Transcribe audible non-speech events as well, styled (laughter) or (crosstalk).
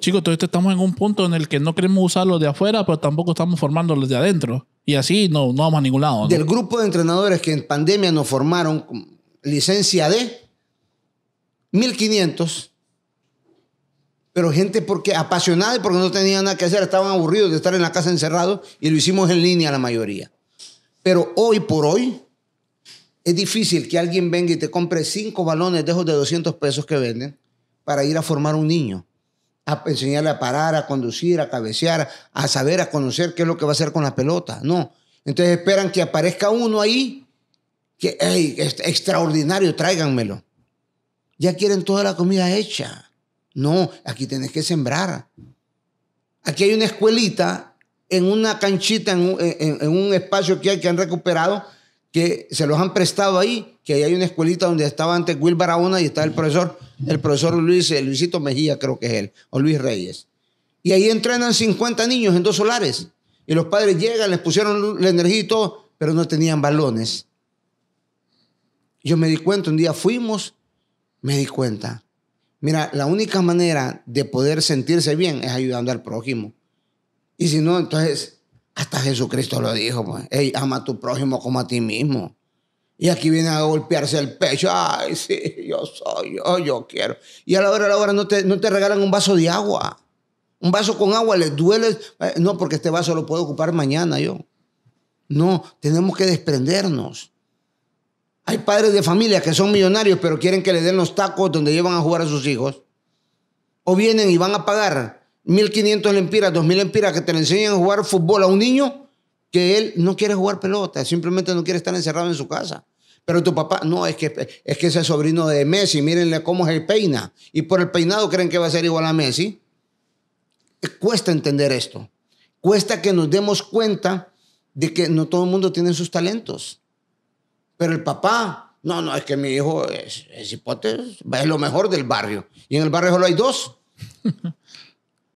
Chicos, entonces estamos en un punto en el que no queremos usar los de afuera, pero tampoco estamos formando los de adentro. Y así no, no vamos a ningún lado. Del grupo de entrenadores que en pandemia nos formaron licencia de 1500, pero gente porque apasionada y porque no tenían nada que hacer, estaban aburridos de estar en la casa encerrados y lo hicimos en línea la mayoría. Pero hoy por hoy es difícil que alguien venga y te compre cinco balones de esos de 200 pesos que venden para ir a formar un niño a enseñarle a parar, a conducir, a cabecear, a saber, a conocer qué es lo que va a hacer con la pelota. No. Entonces esperan que aparezca uno ahí, que es extraordinario, tráiganmelo. Ya quieren toda la comida hecha. No, aquí tenés que sembrar. Aquí hay una escuelita en una canchita, en un, un espacio que hay que han recuperado, que se los han prestado ahí, que ahí hay una escuelita donde estaba antes Will Barahona y está el profesor el profesor Luis, eh, Luisito Mejía creo que es él, o Luis Reyes. Y ahí entrenan 50 niños en dos solares. Y los padres llegan, les pusieron la energía y todo, pero no tenían balones. Yo me di cuenta, un día fuimos, me di cuenta. Mira, la única manera de poder sentirse bien es ayudando al prójimo. Y si no, entonces, hasta Jesucristo lo dijo, pues. ama a tu prójimo como a ti mismo. Y aquí viene a golpearse el pecho. Ay, sí, yo soy, yo, yo quiero. Y a la hora, a la hora no te, no te regalan un vaso de agua. Un vaso con agua les duele. Eh, no, porque este vaso lo puedo ocupar mañana yo. No, tenemos que desprendernos. Hay padres de familia que son millonarios, pero quieren que le den los tacos donde llevan a jugar a sus hijos. O vienen y van a pagar 1.500 lempiras, 2.000 lempiras que te le enseñan a jugar fútbol a un niño que él no quiere jugar pelota, simplemente no quiere estar encerrado en su casa. Pero tu papá, no, es que, es que sobrino de Messi, mírenle cómo es el peina. Y por el peinado creen que va a ser igual a Messi. Cuesta entender esto. Cuesta que nos demos cuenta de que no todo el mundo tiene sus talentos. Pero el papá, no, no, es que mi hijo es, es es lo mejor del barrio. Y en el barrio solo hay dos. (laughs)